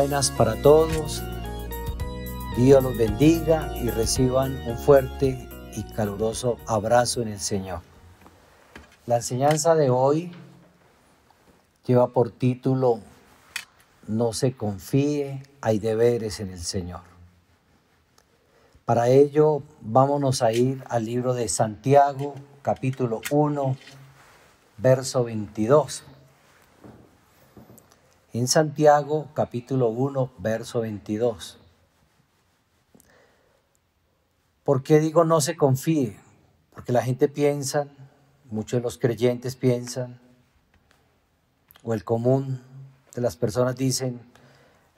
buenas para todos. Dios los bendiga y reciban un fuerte y caluroso abrazo en el Señor. La enseñanza de hoy lleva por título No se confíe, hay deberes en el Señor. Para ello vámonos a ir al libro de Santiago, capítulo 1, verso 22 en Santiago capítulo 1, verso 22. ¿Por qué digo no se confíe? Porque la gente piensa, muchos de los creyentes piensan, o el común de las personas dicen,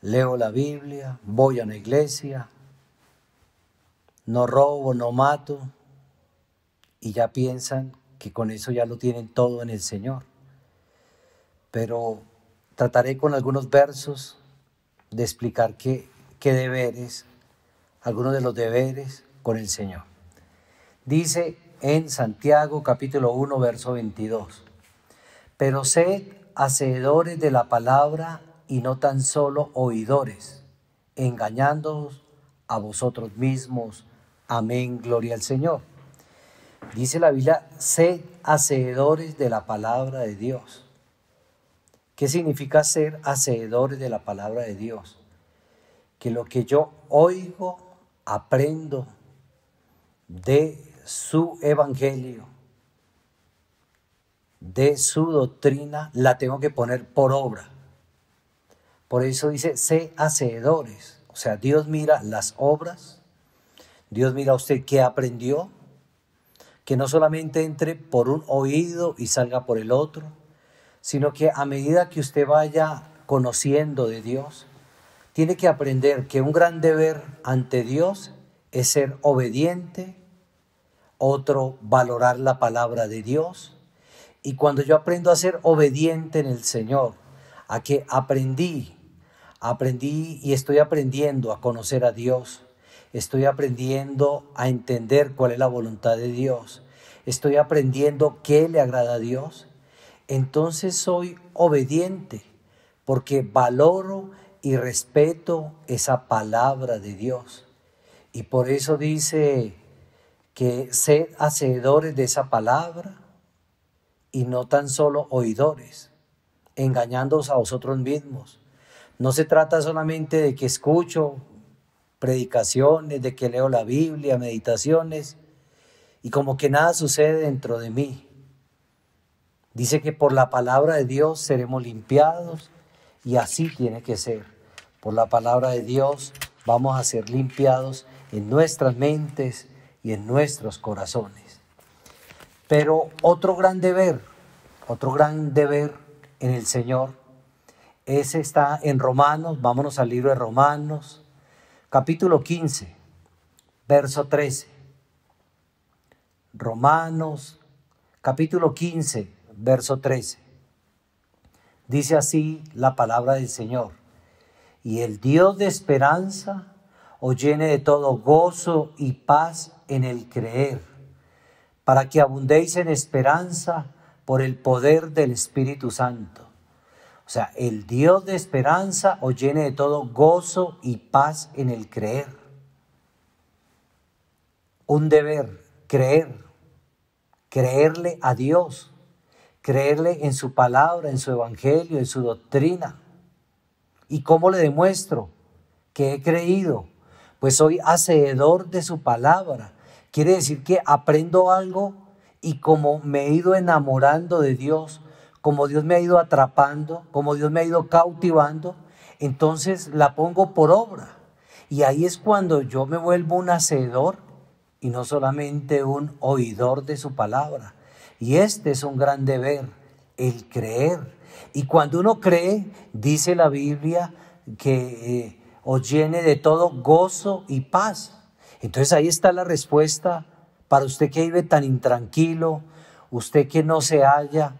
leo la Biblia, voy a la iglesia, no robo, no mato, y ya piensan que con eso ya lo tienen todo en el Señor. Pero Trataré con algunos versos de explicar qué, qué deberes, algunos de los deberes con el Señor. Dice en Santiago capítulo 1, verso 22, pero sed hacedores de la palabra y no tan solo oidores, engañándoos a vosotros mismos. Amén, gloria al Señor. Dice la Biblia, sed hacedores de la palabra de Dios. ¿Qué significa ser hacedores de la palabra de Dios? Que lo que yo oigo, aprendo de su evangelio, de su doctrina, la tengo que poner por obra. Por eso dice, sé hacedores. O sea, Dios mira las obras, Dios mira a usted qué aprendió, que no solamente entre por un oído y salga por el otro, sino que a medida que usted vaya conociendo de Dios, tiene que aprender que un gran deber ante Dios es ser obediente, otro valorar la palabra de Dios. Y cuando yo aprendo a ser obediente en el Señor, a que aprendí, aprendí y estoy aprendiendo a conocer a Dios, estoy aprendiendo a entender cuál es la voluntad de Dios, estoy aprendiendo qué le agrada a Dios, entonces soy obediente porque valoro y respeto esa palabra de Dios. Y por eso dice que sed hacedores de esa palabra y no tan solo oidores, engañándoos a vosotros mismos. No se trata solamente de que escucho predicaciones, de que leo la Biblia, meditaciones, y como que nada sucede dentro de mí. Dice que por la palabra de Dios seremos limpiados y así tiene que ser. Por la palabra de Dios vamos a ser limpiados en nuestras mentes y en nuestros corazones. Pero otro gran deber, otro gran deber en el Señor, ese está en Romanos, vámonos al libro de Romanos, capítulo 15, verso 13. Romanos, capítulo 15, verso 13. Dice así la palabra del Señor. Y el Dios de esperanza os llene de todo gozo y paz en el creer, para que abundéis en esperanza por el poder del Espíritu Santo. O sea, el Dios de esperanza os llene de todo gozo y paz en el creer. Un deber, creer, creerle a Dios, creerle en su palabra, en su evangelio, en su doctrina. ¿Y cómo le demuestro que he creído? Pues soy hacedor de su palabra. Quiere decir que aprendo algo y como me he ido enamorando de Dios, como Dios me ha ido atrapando, como Dios me ha ido cautivando, entonces la pongo por obra. Y ahí es cuando yo me vuelvo un hacedor y no solamente un oidor de su palabra. Y este es un gran deber, el creer. Y cuando uno cree, dice la Biblia, que eh, os llene de todo gozo y paz. Entonces ahí está la respuesta para usted que vive tan intranquilo, usted que no se halla,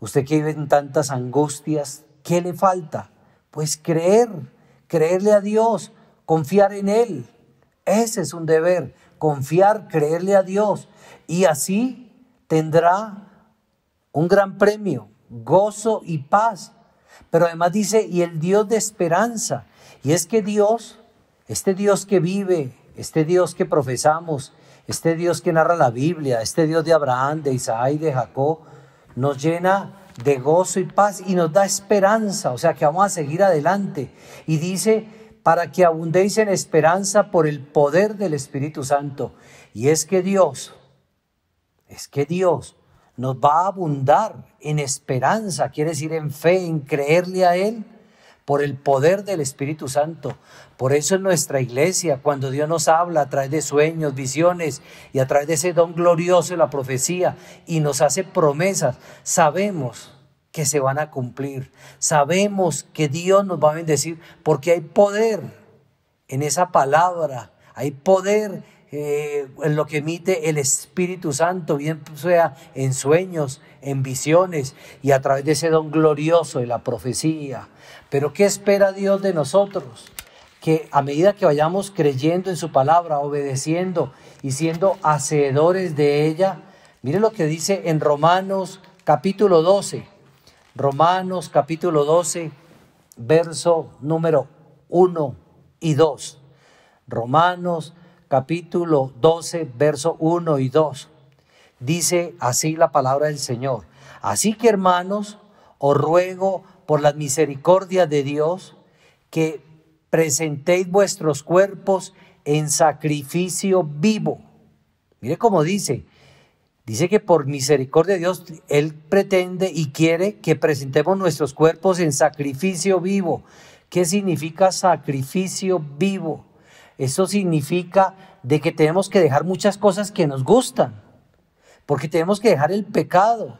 usted que vive en tantas angustias, ¿qué le falta? Pues creer, creerle a Dios, confiar en Él. Ese es un deber, confiar, creerle a Dios. Y así tendrá un gran premio, gozo y paz. Pero además dice, y el Dios de esperanza. Y es que Dios, este Dios que vive, este Dios que profesamos, este Dios que narra la Biblia, este Dios de Abraham, de Isaac y de Jacob, nos llena de gozo y paz y nos da esperanza, o sea que vamos a seguir adelante. Y dice, para que abundéis en esperanza por el poder del Espíritu Santo. Y es que Dios es que Dios nos va a abundar en esperanza, quiere decir en fe, en creerle a Él por el poder del Espíritu Santo. Por eso en nuestra iglesia, cuando Dios nos habla a través de sueños, visiones y a través de ese don glorioso de la profecía y nos hace promesas, sabemos que se van a cumplir. Sabemos que Dios nos va a bendecir porque hay poder en esa palabra, hay poder eh, en lo que emite el Espíritu Santo, bien sea en sueños, en visiones y a través de ese don glorioso de la profecía. Pero ¿qué espera Dios de nosotros? Que a medida que vayamos creyendo en su palabra, obedeciendo y siendo hacedores de ella, mire lo que dice en Romanos capítulo 12, Romanos capítulo 12, verso número 1 y 2. Romanos capítulo 12, verso 1 y 2. Dice así la palabra del Señor. Así que hermanos, os ruego por la misericordia de Dios que presentéis vuestros cuerpos en sacrificio vivo. Mire cómo dice. Dice que por misericordia de Dios, Él pretende y quiere que presentemos nuestros cuerpos en sacrificio vivo. ¿Qué significa sacrificio vivo? Eso significa de que tenemos que dejar muchas cosas que nos gustan, porque tenemos que dejar el pecado.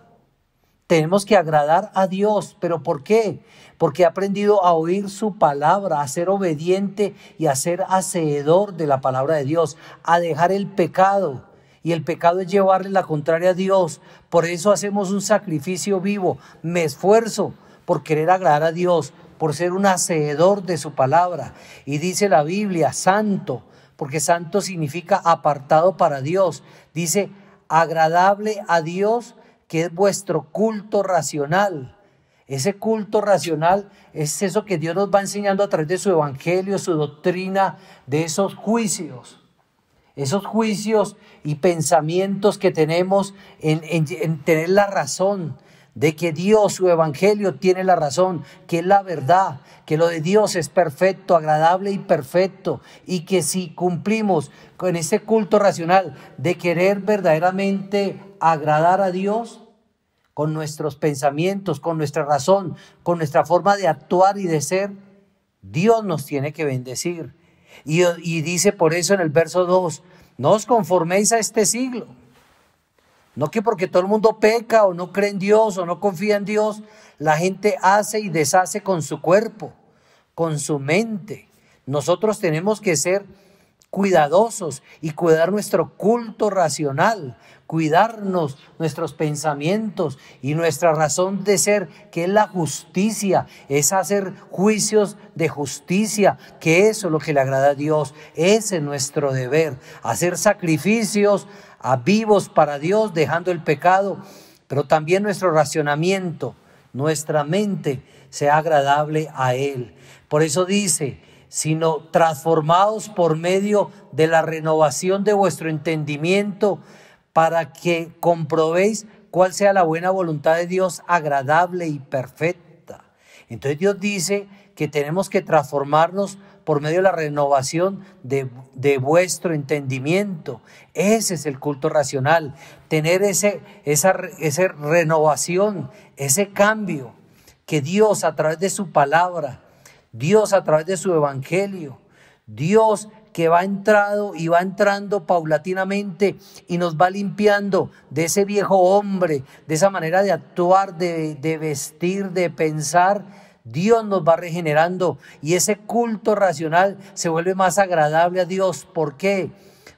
Tenemos que agradar a Dios, pero ¿por qué? Porque he aprendido a oír su palabra, a ser obediente y a ser hacedor de la palabra de Dios, a dejar el pecado. Y el pecado es llevarle la contraria a Dios. Por eso hacemos un sacrificio vivo. Me esfuerzo por querer agradar a Dios, por ser un hacedor de su palabra. Y dice la Biblia, santo, porque santo significa apartado para Dios. Dice, agradable a Dios, que es vuestro culto racional. Ese culto racional es eso que Dios nos va enseñando a través de su evangelio, su doctrina, de esos juicios. Esos juicios y pensamientos que tenemos en, en tener la razón, de que Dios, su Evangelio, tiene la razón, que es la verdad, que lo de Dios es perfecto, agradable y perfecto, y que si cumplimos con ese culto racional de querer verdaderamente agradar a Dios, con nuestros pensamientos, con nuestra razón, con nuestra forma de actuar y de ser, Dios nos tiene que bendecir. Y, dice por eso en el verso 2, no os conforméis a este siglo no que porque todo el mundo peca o no cree en Dios o no confía en Dios, la gente hace y deshace con su cuerpo, con su mente. Nosotros tenemos que ser cuidadosos y cuidar nuestro culto racional, cuidarnos nuestros pensamientos y nuestra razón de ser, que es la justicia, es hacer juicios de justicia, que eso es lo que le agrada a Dios, ese es nuestro deber, hacer sacrificios a vivos para Dios, dejando el pecado, pero también nuestro racionamiento, nuestra mente sea agradable a Él. Por eso dice, sino transformados por medio de la renovación de vuestro entendimiento para que comprobéis cuál sea la buena voluntad de Dios agradable y perfecta. Entonces Dios dice que tenemos que transformarnos por medio de la renovación de, vuestro entendimiento. Ese es el culto racional, tener ese, esa, esa renovación, ese cambio que Dios a través de su palabra, Dios a través de su evangelio, Dios que va entrado y va entrando paulatinamente y nos va limpiando de ese viejo hombre, de esa manera de actuar, de, de, vestir, de pensar. Dios nos va regenerando y ese culto racional se vuelve más agradable a Dios. ¿Por qué?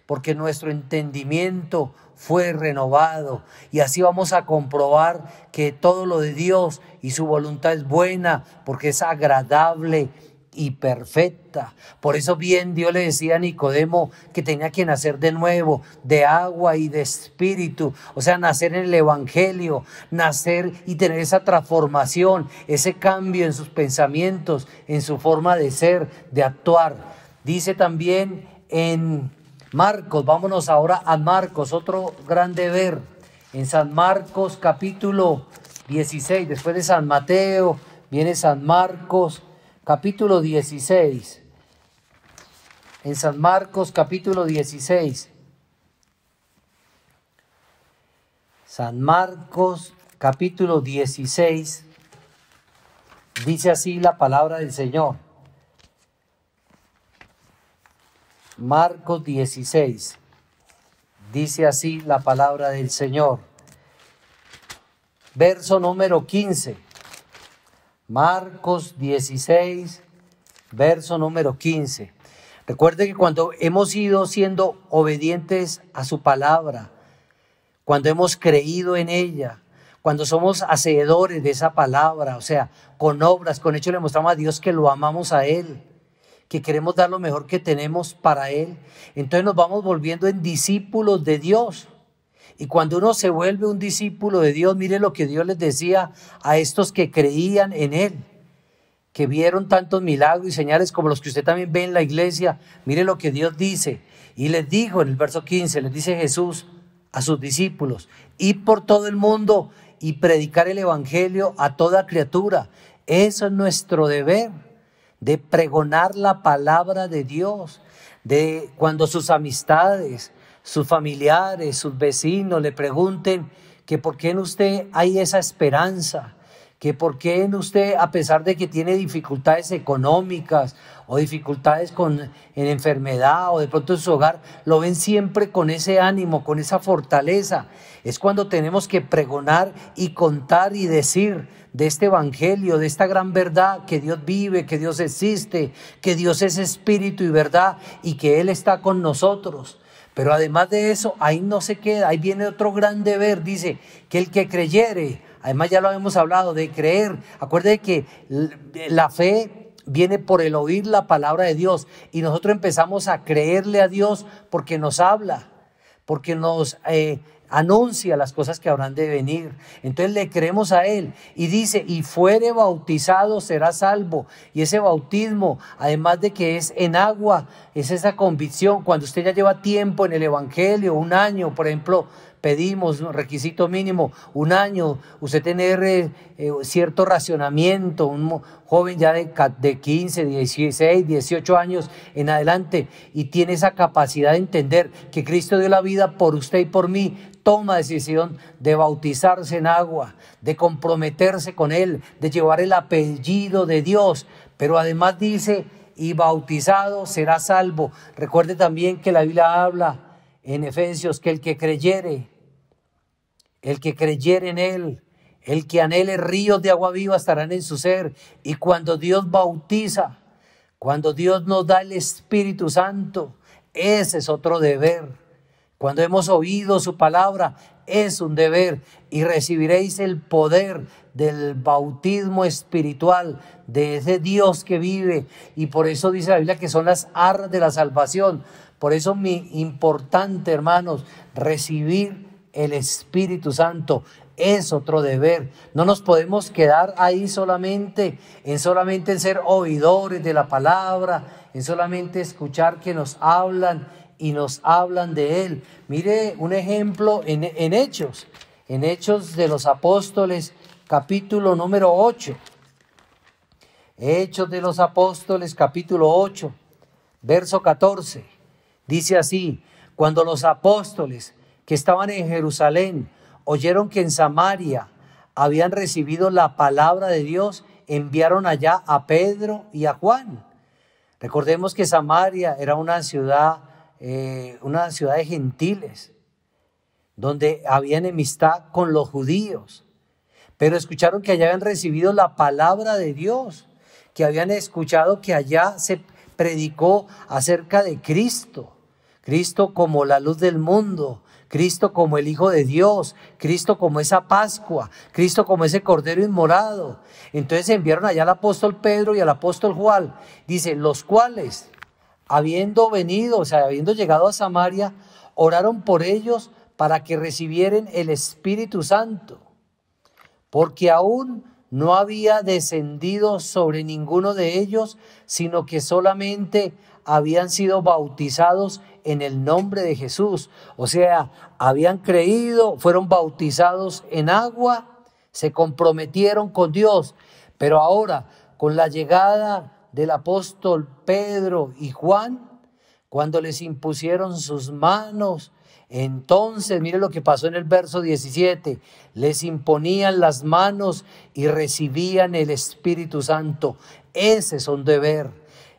Porque nuestro entendimiento fue renovado. Y así vamos a comprobar que todo lo de Dios y su voluntad es buena porque es agradable y perfecta. Por eso bien Dios le decía a Nicodemo que tenía que nacer de nuevo, de agua y de espíritu, o sea, nacer en el Evangelio, nacer y tener esa transformación, ese cambio en sus pensamientos, en su forma de ser, de actuar. Dice también en Marcos, vámonos ahora a Marcos, otro gran deber. En San Marcos capítulo 16, después de San Mateo, viene San Marcos capítulo 16. En San Marcos capítulo 16. San Marcos capítulo 16. Dice así la palabra del Señor. Marcos 16. Dice así la palabra del Señor. Verso número 15. Marcos 16, verso número 15. Recuerde que cuando hemos ido siendo obedientes a su palabra, cuando hemos creído en ella, cuando somos hacedores de esa palabra, o sea, con obras, con hechos le mostramos a Dios que lo amamos a Él, que queremos dar lo mejor que tenemos para Él. Entonces nos vamos volviendo en discípulos de Dios. Y cuando uno se vuelve un discípulo de Dios, mire lo que Dios les decía a estos que creían en Él, que vieron tantos milagros y señales como los que usted también ve en la iglesia. Mire lo que Dios dice. Y les dijo en el verso 15, les dice Jesús a sus discípulos, ir por todo el mundo y predicar el Evangelio a toda criatura. Eso es nuestro deber de pregonar la palabra de Dios, de cuando sus amistades, sus familiares, sus vecinos le pregunten que por qué en usted hay esa esperanza, que por qué usted, a pesar de que tiene dificultades económicas o dificultades con, en enfermedad o de pronto en su hogar, lo ven siempre con ese ánimo, con esa fortaleza. Es cuando tenemos que pregonar y contar y decir de este Evangelio, de esta gran verdad, que Dios vive, que Dios existe, que Dios es espíritu y verdad y que Él está con nosotros. Pero además de eso, ahí no se queda, ahí viene otro gran deber, dice, que el que creyere, Además ya lo hemos hablado de creer. Acuérdate que la fe viene por el oír la palabra de Dios y nosotros empezamos a creerle a Dios porque nos habla, porque nos eh, anuncia las cosas que habrán de venir. Entonces le creemos a Él y dice, y fuere bautizado será salvo. Y ese bautismo, además de que es en agua, es esa convicción. Cuando usted ya lleva tiempo en el Evangelio, un año, por ejemplo, pedimos, requisito mínimo, un año, usted tener eh, eh, cierto racionamiento, un joven ya de, de 15, 16, 18 años en adelante y tiene esa capacidad de entender que Cristo dio la vida por usted y por mí, toma decisión de bautizarse en agua, de comprometerse con Él, de llevar el apellido de Dios, pero además dice, y bautizado será salvo. Recuerde también que la Biblia habla en Efesios que el que creyere, el que creyere en Él, el que anhele ríos de agua viva estarán en su ser. Y cuando Dios bautiza, cuando Dios nos da el Espíritu Santo, ese es otro deber. Cuando hemos oído su palabra, es un deber y recibiréis el poder del bautismo espiritual de ese Dios que vive. Y por eso dice la Biblia que son las arras de la salvación. Por eso mi importante, hermanos, recibir el Espíritu Santo es otro deber. No nos podemos quedar ahí solamente en solamente en ser oidores de la palabra, en solamente escuchar que nos hablan y nos hablan de él. Mire un ejemplo en, en Hechos, en Hechos de los Apóstoles, capítulo número 8. Hechos de los Apóstoles, capítulo 8, verso 14. Dice así, cuando los apóstoles que estaban en Jerusalén oyeron que en Samaria habían recibido la palabra de Dios, enviaron allá a Pedro y a Juan. Recordemos que Samaria era una ciudad, eh, una ciudad de gentiles, donde había enemistad con los judíos. Pero escucharon que allá habían recibido la palabra de Dios, que habían escuchado que allá se predicó acerca de Cristo. Cristo como la luz del mundo, Cristo como el Hijo de Dios, Cristo como esa Pascua, Cristo como ese Cordero inmorado. Entonces enviaron allá al apóstol Pedro y al apóstol Juan, dice, los cuales, habiendo venido, o sea, habiendo llegado a Samaria, oraron por ellos para que recibieran el Espíritu Santo, porque aún no había descendido sobre ninguno de ellos, sino que solamente habían sido bautizados en el nombre de Jesús. O sea, habían creído, fueron bautizados en agua, se comprometieron con Dios. Pero ahora, con la llegada del apóstol Pedro y Juan, cuando les impusieron sus manos, entonces, mire lo que pasó en el verso 17, les imponían las manos y recibían el Espíritu Santo. Ese es un deber.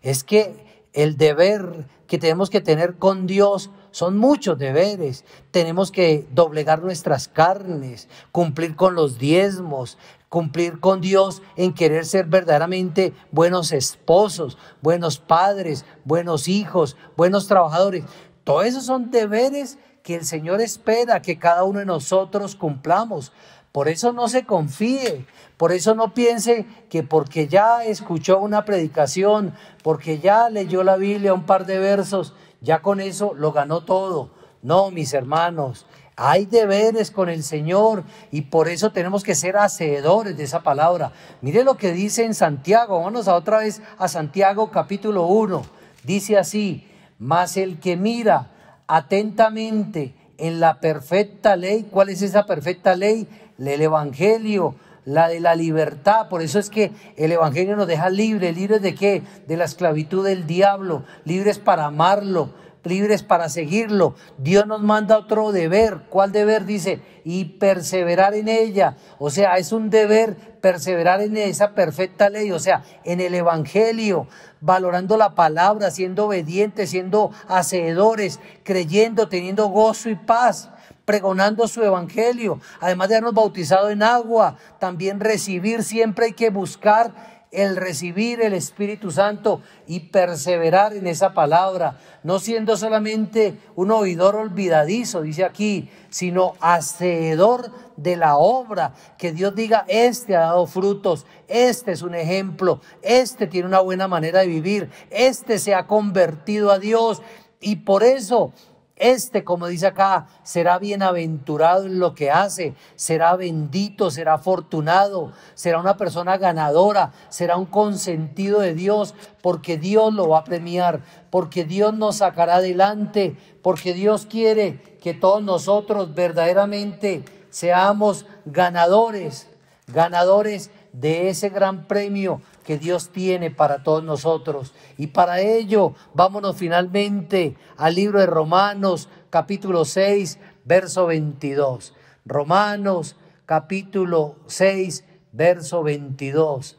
Es que el deber que tenemos que tener con Dios. Son muchos deberes. Tenemos que doblegar nuestras carnes, cumplir con los diezmos, cumplir con Dios en querer ser verdaderamente buenos esposos, buenos padres, buenos hijos, buenos trabajadores. Todos esos son deberes que el Señor espera que cada uno de nosotros cumplamos. Por eso no se confíe, por eso no piense que porque ya escuchó una predicación, porque ya leyó la Biblia un par de versos, ya con eso lo ganó todo. No, mis hermanos, hay deberes con el Señor y por eso tenemos que ser hacedores de esa palabra. Mire lo que dice en Santiago, vámonos a otra vez a Santiago capítulo 1. Dice así, mas el que mira atentamente en la perfecta ley, ¿cuál es esa perfecta ley? el Evangelio, la de la libertad. Por eso es que el Evangelio nos deja libres. ¿Libres de qué? De la esclavitud del diablo, libres para amarlo, libres para seguirlo. Dios nos manda otro deber. ¿Cuál deber? Dice, y perseverar en ella. O sea, es un deber perseverar en esa perfecta ley, o sea, en el Evangelio, valorando la palabra, siendo obedientes, siendo hacedores, creyendo, teniendo gozo y paz pregonando su evangelio, además de habernos bautizado en agua, también recibir siempre hay que buscar el recibir el Espíritu Santo y perseverar en esa palabra, no siendo solamente un oidor olvidadizo, dice aquí, sino hacedor de la obra, que Dios diga, este ha dado frutos, este es un ejemplo, este tiene una buena manera de vivir, este se ha convertido a Dios. Y por eso este, como dice acá, será bienaventurado en lo que hace, será bendito, será afortunado, será una persona ganadora, será un consentido de Dios, porque Dios lo va a premiar, porque Dios nos sacará adelante, porque Dios quiere que todos nosotros verdaderamente seamos ganadores, ganadores de ese gran premio que Dios tiene para todos nosotros. Y para ello, vámonos finalmente al libro de Romanos, capítulo 6, verso 22. Romanos, capítulo 6, verso 22.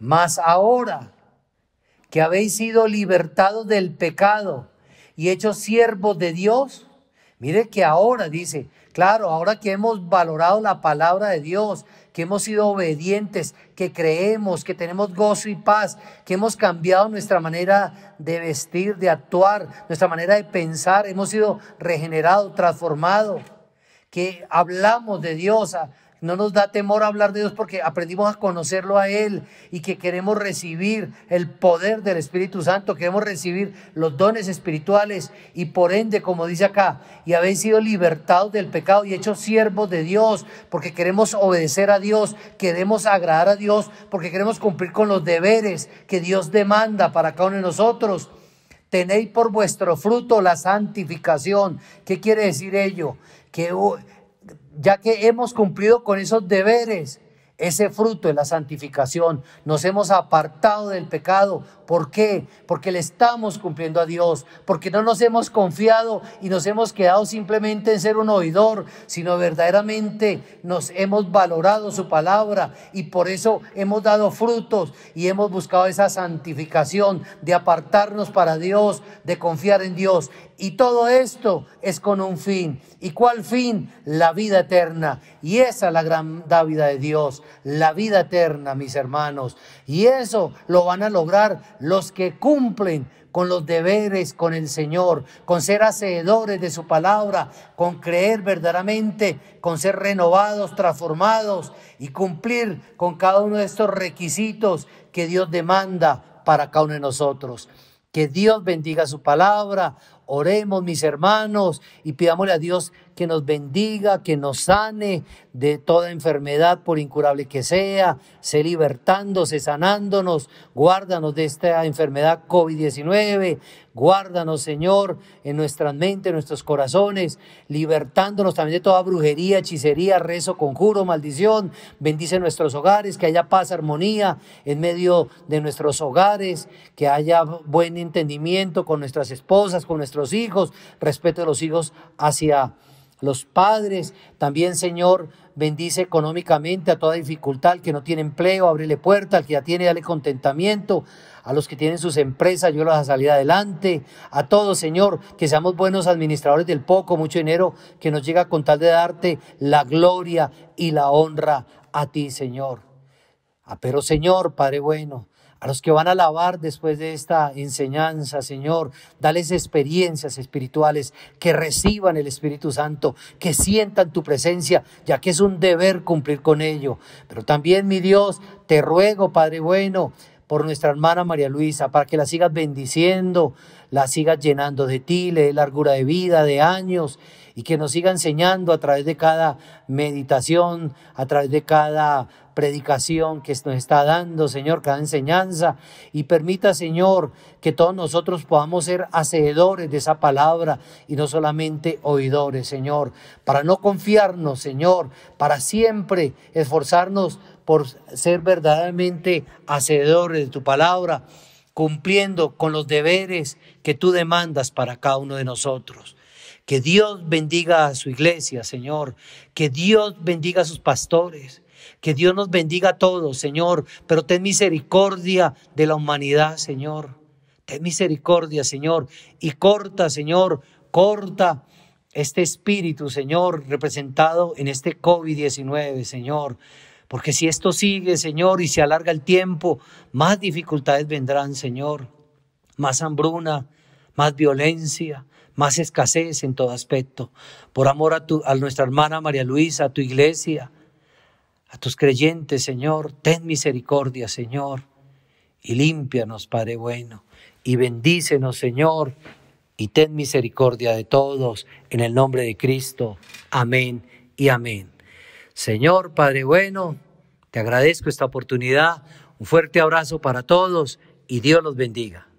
Mas ahora que habéis sido libertados del pecado y hechos siervos de Dios, mire que ahora dice, claro, ahora que hemos valorado la palabra de Dios, que hemos sido obedientes, que creemos, que tenemos gozo y paz, que hemos cambiado nuestra manera de vestir, de actuar, nuestra manera de pensar, hemos sido regenerados, transformados, que hablamos de Dios, no nos da temor hablar de Dios porque aprendimos a conocerlo a Él y que queremos recibir el poder del Espíritu Santo, queremos recibir los dones espirituales y por ende, como dice acá, y habéis sido libertados del pecado y hechos siervos de Dios porque queremos obedecer a Dios, queremos agradar a Dios porque queremos cumplir con los deberes que Dios demanda para cada uno de nosotros. Tenéis por vuestro fruto la santificación. ¿Qué quiere decir ello? Que oh, ya que hemos cumplido con esos deberes ese fruto de la santificación. Nos hemos apartado del pecado. ¿Por qué? Porque le estamos cumpliendo a Dios, porque no nos hemos confiado y nos hemos quedado simplemente en ser un oidor, sino verdaderamente nos hemos valorado su palabra y por eso hemos dado frutos y hemos buscado esa santificación de apartarnos para Dios, de confiar en Dios. Y todo esto es con un fin. ¿Y cuál fin? La vida eterna. Y esa es la gran dávida de Dios la vida eterna, mis hermanos. Y eso lo van a lograr los que cumplen con los deberes con el Señor, con ser hacedores de su palabra, con creer verdaderamente, con ser renovados, transformados y cumplir con cada uno de estos requisitos que Dios demanda para cada uno de nosotros. Que Dios bendiga su palabra. Oremos, mis hermanos, y pidámosle a Dios que nos bendiga, que nos sane de toda enfermedad, por incurable que sea, sé libertándose, sanándonos, guárdanos de esta enfermedad COVID-19, guárdanos, Señor, en nuestras mentes, en nuestros corazones, libertándonos también de toda brujería, hechicería, rezo, conjuro, maldición, bendice nuestros hogares, que haya paz, armonía en medio de nuestros hogares, que haya buen entendimiento con nuestras esposas, con nuestros hijos, respeto de los hijos hacia los padres. También, Señor, bendice económicamente a toda dificultad, al que no tiene empleo, ábrele puerta, al que ya tiene, dale contentamiento, a los que tienen sus empresas, yo las a salir adelante, a todos, Señor, que seamos buenos administradores del poco, mucho dinero que nos llega con tal de darte la gloria y la honra a ti, Señor. Ah, pero, Señor, Padre bueno, a los que van a alabar después de esta enseñanza, Señor. Dales experiencias espirituales, que reciban el Espíritu Santo, que sientan tu presencia, ya que es un deber cumplir con ello. Pero también, mi Dios, te ruego, Padre bueno, por nuestra hermana María Luisa, para que la sigas bendiciendo, la sigas llenando de ti, le dé largura de vida, de años, y que nos siga enseñando a través de cada meditación, a través de cada predicación que nos está dando, Señor, cada enseñanza. Y permita, Señor, que todos nosotros podamos ser hacedores de esa palabra y no solamente oidores, Señor. Para no confiarnos, Señor, para siempre esforzarnos por ser verdaderamente hacedores de tu palabra, cumpliendo con los deberes que tú demandas para cada uno de nosotros. Que Dios bendiga a su iglesia, Señor. Que Dios bendiga a sus pastores. Que Dios nos bendiga a todos, Señor, pero ten misericordia de la humanidad, Señor. Ten misericordia, Señor, y corta, Señor, corta este espíritu, Señor, representado en este COVID-19, Señor. Porque si esto sigue, Señor, y se alarga el tiempo, más dificultades vendrán, Señor. Más hambruna, más violencia, más escasez en todo aspecto. Por amor a, tu, a nuestra hermana María Luisa, a tu iglesia, a tus creyentes, Señor. Ten misericordia, Señor, y límpianos, Padre bueno, y bendícenos, Señor, y ten misericordia de todos, en el nombre de Cristo. Amén y amén. Señor, Padre bueno, te agradezco esta oportunidad. Un fuerte abrazo para todos y Dios los bendiga.